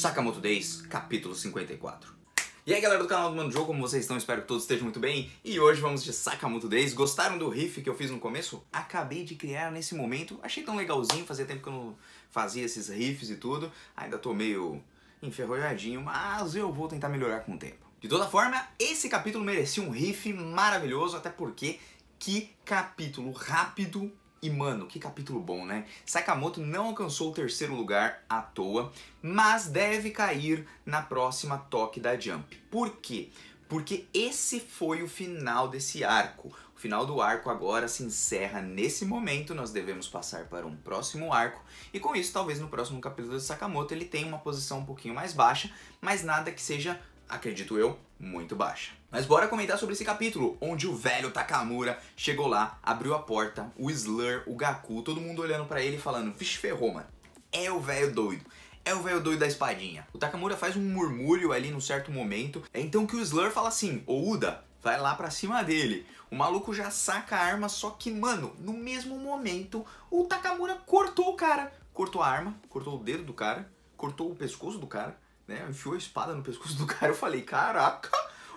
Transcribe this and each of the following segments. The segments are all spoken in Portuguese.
Sakamoto Days, capítulo 54. E aí galera do canal do Mano Jogo, como vocês estão? Espero que todos estejam muito bem. E hoje vamos de Sakamoto Days. Gostaram do riff que eu fiz no começo? Acabei de criar nesse momento. Achei tão legalzinho, fazia tempo que eu não fazia esses riffs e tudo. Ainda tô meio enferrujadinho, mas eu vou tentar melhorar com o tempo. De toda forma, esse capítulo merecia um riff maravilhoso, até porque que capítulo rápido e mano, que capítulo bom, né? Sakamoto não alcançou o terceiro lugar à toa, mas deve cair na próxima toque da Jump. Por quê? Porque esse foi o final desse arco. O final do arco agora se encerra nesse momento, nós devemos passar para um próximo arco, e com isso, talvez no próximo capítulo de Sakamoto ele tenha uma posição um pouquinho mais baixa, mas nada que seja, acredito eu, muito baixa. Mas bora comentar sobre esse capítulo, onde o velho Takamura chegou lá, abriu a porta, o Slur, o Gaku, todo mundo olhando para ele falando, vixe ferrou, mano. É o velho doido. É o velho doido da espadinha. O Takamura faz um murmúrio ali num certo momento. É então que o Slur fala assim: uda, vai lá pra cima dele. O maluco já saca a arma, só que, mano, no mesmo momento, o Takamura cortou o cara. Cortou a arma, cortou o dedo do cara, cortou o pescoço do cara né? Enfiou a espada no pescoço do cara. Eu falei, caraca,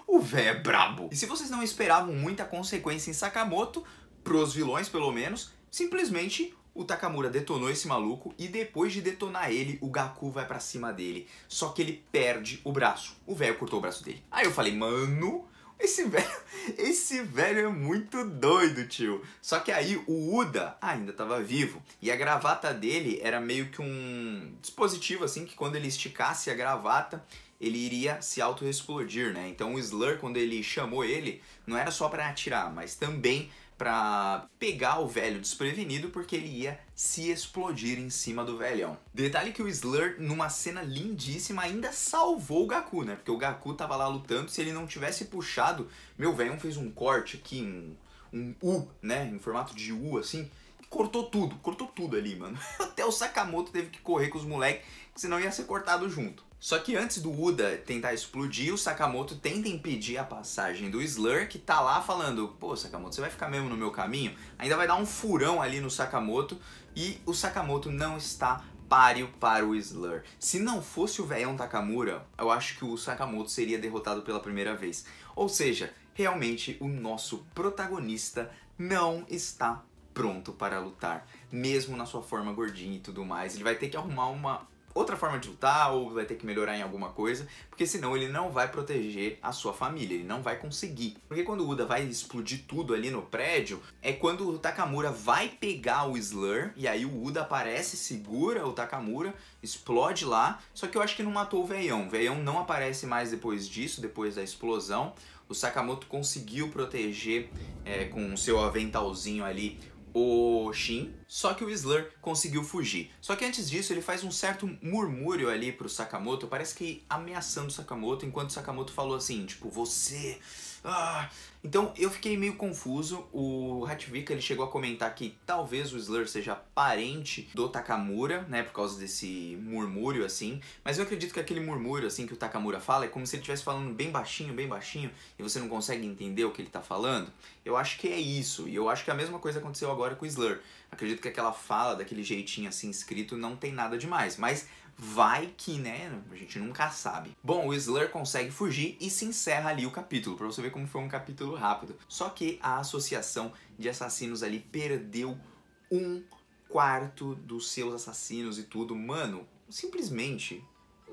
o véio é brabo. E se vocês não esperavam muita consequência em Sakamoto, pros vilões pelo menos, simplesmente o Takamura detonou esse maluco e depois de detonar ele, o Gaku vai para cima dele. Só que ele perde o braço. O velho cortou o braço dele. Aí eu falei, mano, esse velho, esse velho é muito doido, tio. Só que aí o Uda ainda estava vivo e a gravata dele era meio que um dispositivo assim que quando ele esticasse a gravata, ele iria se auto-explodir, né? Então o Slur, quando ele chamou ele, não era só para atirar, mas também para pegar o velho desprevenido porque ele ia se explodir em cima do velhão. Detalhe que o Slur, numa cena lindíssima, ainda salvou o Gaku, né? Porque o Gaku tava lá lutando, se ele não tivesse puxado, meu velhão fez um corte aqui, um, um U, né? Em formato de U, assim, cortou tudo, cortou tudo ali, mano. Até o Sakamoto teve que correr com os moleques, senão ia ser cortado junto. Só que antes do Uda tentar explodir, o Sakamoto tenta impedir a passagem do Slur, que tá lá falando: Pô, Sakamoto, você vai ficar mesmo no meu caminho? Ainda vai dar um furão ali no Sakamoto, e o Sakamoto não está páreo para o Slur. Se não fosse o velhão Takamura, eu acho que o Sakamoto seria derrotado pela primeira vez. Ou seja, realmente o nosso protagonista não está pronto para lutar, mesmo na sua forma gordinha e tudo mais. Ele vai ter que arrumar uma outra forma de lutar ou vai ter que melhorar em alguma coisa, porque senão ele não vai proteger a sua família, ele não vai conseguir. Porque quando o Uda vai explodir tudo ali no prédio, é quando o Takamura vai pegar o Slur, e aí o Uda aparece, segura o Takamura, explode lá, só que eu acho que não matou o Veião. O Veião não aparece mais depois disso, depois da explosão. O Sakamoto conseguiu proteger é, com o seu aventalzinho ali o Shin, só que o Slur conseguiu fugir. Só que antes disso, ele faz um certo murmúrio ali pro Sakamoto, parece que ameaçando o Sakamoto, enquanto o Sakamoto falou assim, tipo, você... Ah. Então eu fiquei meio confuso, o Hatvika ele chegou a comentar que talvez o Slur seja parente do Takamura, né, por causa desse murmúrio assim, mas eu acredito que aquele murmúrio assim que o Takamura fala é como se ele estivesse falando bem baixinho, bem baixinho, e você não consegue entender o que ele tá falando. Eu acho que é isso, e eu acho que a mesma coisa aconteceu agora agora com o Slur. Acredito que aquela fala, daquele jeitinho assim escrito, não tem nada demais, mas vai que, né? A gente nunca sabe. Bom, o Slur consegue fugir e se encerra ali o capítulo, pra você ver como foi um capítulo rápido. Só que a associação de assassinos ali perdeu um quarto dos seus assassinos e tudo. Mano, simplesmente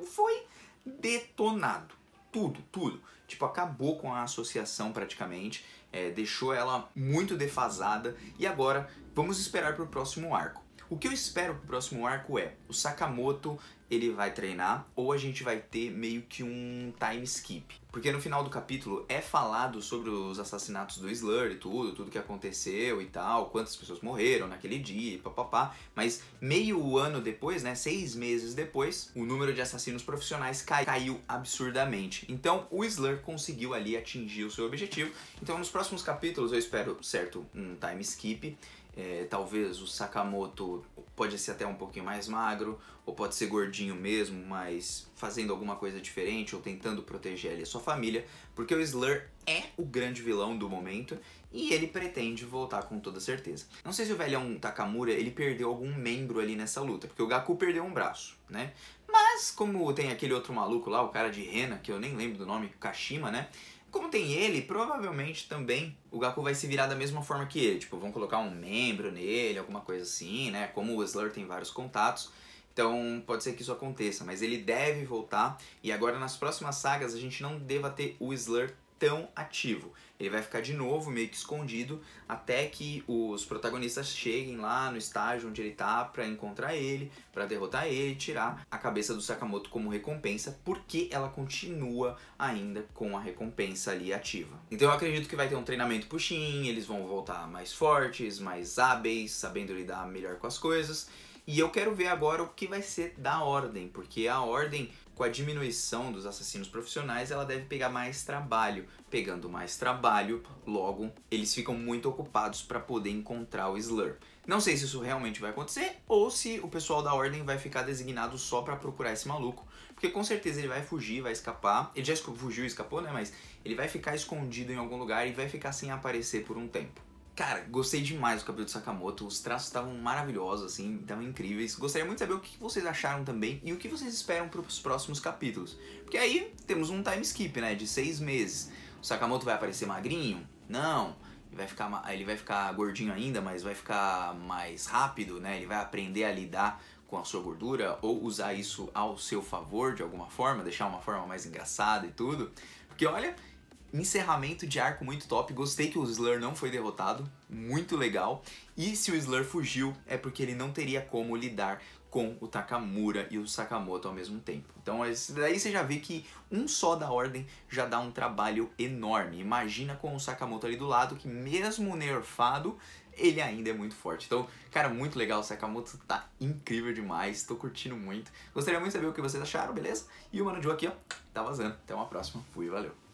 foi detonado tudo, tudo. Tipo, acabou com a associação praticamente, é, deixou ela muito defasada e agora vamos esperar para o próximo arco. O que eu espero pro próximo arco é, o Sakamoto ele vai treinar ou a gente vai ter meio que um time skip. Porque no final do capítulo é falado sobre os assassinatos do Slur e tudo, tudo que aconteceu e tal, quantas pessoas morreram naquele dia e papapá. Mas meio ano depois, né, seis meses depois, o número de assassinos profissionais cai, caiu absurdamente. Então o Slur conseguiu ali atingir o seu objetivo. Então nos próximos capítulos eu espero, certo, um time skip é, talvez o Sakamoto pode ser até um pouquinho mais magro, ou pode ser gordinho mesmo, mas fazendo alguma coisa diferente ou tentando proteger ele e sua família, porque o Slur é o grande vilão do momento e ele pretende voltar com toda certeza. Não sei se o velhão Takamura ele perdeu algum membro ali nessa luta, porque o Gaku perdeu um braço, né? Mas como tem aquele outro maluco lá, o cara de Rena, que eu nem lembro do nome, Kashima, né? Como tem ele, provavelmente também o Gaku vai se virar da mesma forma que ele. Tipo, vão colocar um membro nele, alguma coisa assim, né? Como o Slur tem vários contatos, então pode ser que isso aconteça. Mas ele deve voltar. E agora nas próximas sagas a gente não deva ter o Slur tão ativo. Ele vai ficar de novo meio que escondido até que os protagonistas cheguem lá no estágio onde ele tá para encontrar ele, para derrotar ele, tirar a cabeça do Sakamoto como recompensa, porque ela continua ainda com a recompensa ali ativa. Então eu acredito que vai ter um treinamento pro Shin, eles vão voltar mais fortes, mais hábeis, sabendo lidar melhor com as coisas. E eu quero ver agora o que vai ser da Ordem, porque a Ordem com a diminuição dos assassinos profissionais, ela deve pegar mais trabalho. Pegando mais trabalho, logo, eles ficam muito ocupados para poder encontrar o Slur. Não sei se isso realmente vai acontecer ou se o pessoal da Ordem vai ficar designado só para procurar esse maluco, porque com certeza ele vai fugir, vai escapar. Ele já fugiu, escapou, né? Mas ele vai ficar escondido em algum lugar e vai ficar sem aparecer por um tempo. Cara, gostei demais do cabelo do Sakamoto, os traços estavam maravilhosos, assim, estavam incríveis. Gostaria muito de saber o que vocês acharam também e o que vocês esperam para os próximos capítulos. Porque aí temos um time skip, né, de seis meses. O Sakamoto vai aparecer magrinho? Não. Ele vai ficar, ele vai ficar gordinho ainda, mas vai ficar mais rápido, né, ele vai aprender a lidar com a sua gordura ou usar isso ao seu favor de alguma forma, deixar uma forma mais engraçada e tudo. Porque olha, encerramento de arco muito top. Gostei que o Slur não foi derrotado, muito legal. E se o Slur fugiu, é porque ele não teria como lidar com o Takamura e o Sakamoto ao mesmo tempo. Então daí você já vê que um só da ordem já dá um trabalho enorme. Imagina com o Sakamoto ali do lado, que mesmo nerfado, ele ainda é muito forte. Então, cara, muito legal, o Sakamoto tá incrível demais, tô curtindo muito. Gostaria muito de saber o que vocês acharam, beleza? E o Mano Joe aqui, ó, tá vazando. Até uma próxima, fui, valeu!